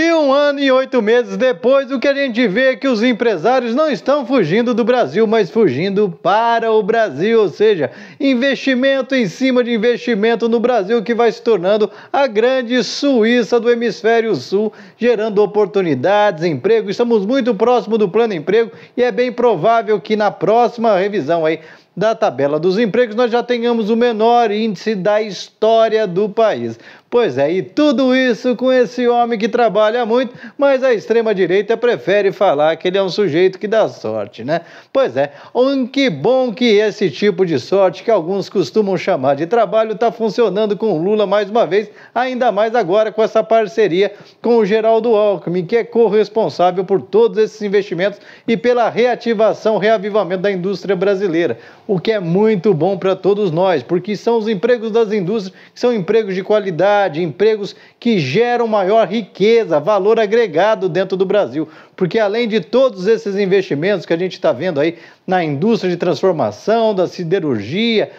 E um ano e oito meses depois, o que a gente vê é que os empresários não estão fugindo do Brasil, mas fugindo para o Brasil, ou seja, investimento em cima de investimento no Brasil que vai se tornando a grande Suíça do hemisfério sul, gerando oportunidades, emprego. Estamos muito próximo do plano emprego e é bem provável que na próxima revisão aí da tabela dos empregos nós já tenhamos o menor índice da história do país. Pois é, e tudo isso com esse homem que trabalha muito, mas a extrema-direita prefere falar que ele é um sujeito que dá sorte, né? Pois é, um que bom que esse tipo de sorte que alguns costumam chamar de trabalho está funcionando com Lula mais uma vez, ainda mais agora com essa parceria com o Geraldo Alckmin, que é corresponsável por todos esses investimentos e pela reativação, reavivamento da indústria brasileira, o que é muito bom para todos nós, porque são os empregos das indústrias que são empregos de qualidade, empregos que geram maior riqueza, valor agregado dentro do Brasil porque além de todos esses investimentos que a gente está vendo aí na indústria de transformação, da siderurgia,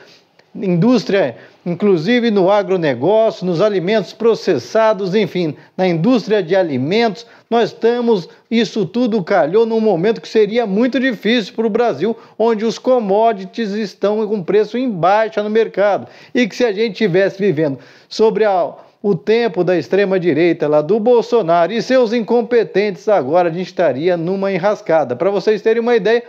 indústria, inclusive no agronegócio, nos alimentos processados, enfim, na indústria de alimentos, nós estamos, isso tudo calhou num momento que seria muito difícil para o Brasil, onde os commodities estão com preço em baixa no mercado. E que se a gente estivesse vivendo sobre a o tempo da extrema-direita lá do Bolsonaro e seus incompetentes agora a gente estaria numa enrascada. Para vocês terem uma ideia,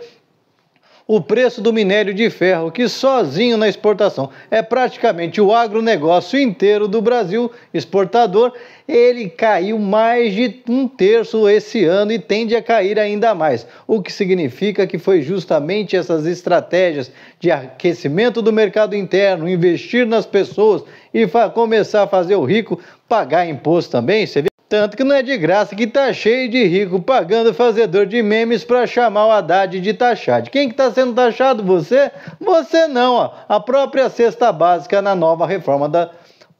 o preço do minério de ferro, que sozinho na exportação é praticamente o agronegócio inteiro do Brasil exportador, ele caiu mais de um terço esse ano e tende a cair ainda mais, o que significa que foi justamente essas estratégias de aquecimento do mercado interno, investir nas pessoas e começar a fazer o rico pagar imposto também. Você vê? Tanto que não é de graça que tá cheio de rico pagando fazedor de memes para chamar o Haddad de taxado. Quem que tá sendo taxado? Você? Você não, ó. A própria cesta básica na nova reforma da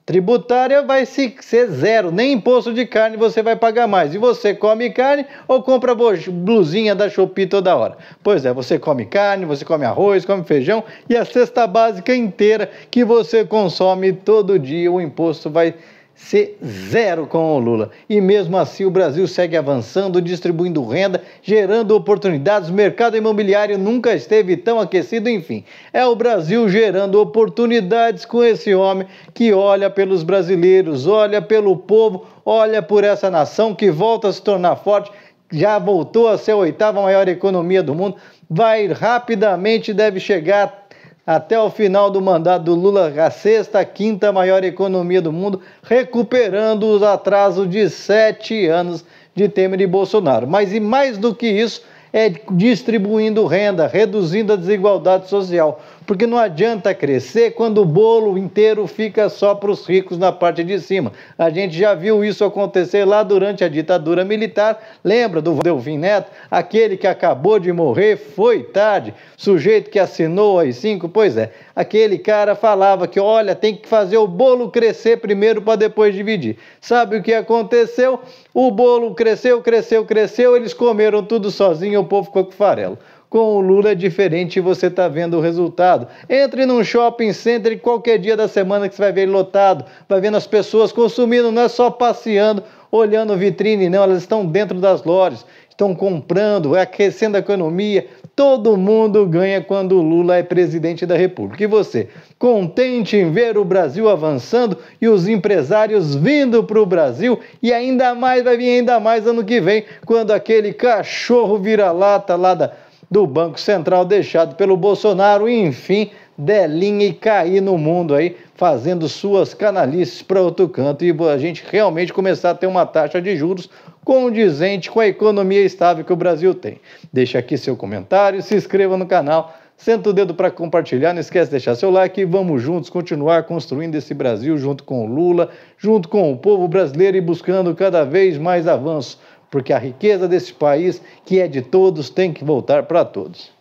tributária vai ser zero. Nem imposto de carne você vai pagar mais. E você come carne ou compra blusinha da Shopee toda hora? Pois é, você come carne, você come arroz, come feijão e a cesta básica inteira que você consome todo dia, o imposto vai ser zero com o Lula. E mesmo assim, o Brasil segue avançando, distribuindo renda, gerando oportunidades. O mercado imobiliário nunca esteve tão aquecido. Enfim, é o Brasil gerando oportunidades com esse homem que olha pelos brasileiros, olha pelo povo, olha por essa nação que volta a se tornar forte. Já voltou a ser a oitava maior economia do mundo, vai rapidamente, deve chegar até o final do mandato do Lula, a sexta, quinta maior economia do mundo, recuperando os atrasos de sete anos de Temer e Bolsonaro. Mas e mais do que isso, é distribuindo renda, reduzindo a desigualdade social porque não adianta crescer quando o bolo inteiro fica só para os ricos na parte de cima. A gente já viu isso acontecer lá durante a ditadura militar. Lembra do Delvin Neto? Aquele que acabou de morrer foi tarde, sujeito que assinou as cinco? Pois é, aquele cara falava que, olha, tem que fazer o bolo crescer primeiro para depois dividir. Sabe o que aconteceu? O bolo cresceu, cresceu, cresceu, eles comeram tudo sozinho, o povo ficou com farelo. Com o Lula é diferente e você está vendo o resultado. Entre num shopping center qualquer dia da semana que você vai ver lotado, vai vendo as pessoas consumindo, não é só passeando, olhando vitrine, não, elas estão dentro das lojas, estão comprando, é aquecendo a economia. Todo mundo ganha quando o Lula é presidente da República. E você, contente em ver o Brasil avançando e os empresários vindo para o Brasil e ainda mais vai vir ainda mais ano que vem, quando aquele cachorro vira-lata lá da do Banco Central deixado pelo Bolsonaro, enfim, delinha e cair no mundo aí, fazendo suas canalices para outro canto e a gente realmente começar a ter uma taxa de juros condizente com a economia estável que o Brasil tem. Deixa aqui seu comentário, se inscreva no canal, senta o dedo para compartilhar, não esquece de deixar seu like e vamos juntos continuar construindo esse Brasil junto com o Lula, junto com o povo brasileiro e buscando cada vez mais avanços porque a riqueza desse país, que é de todos, tem que voltar para todos.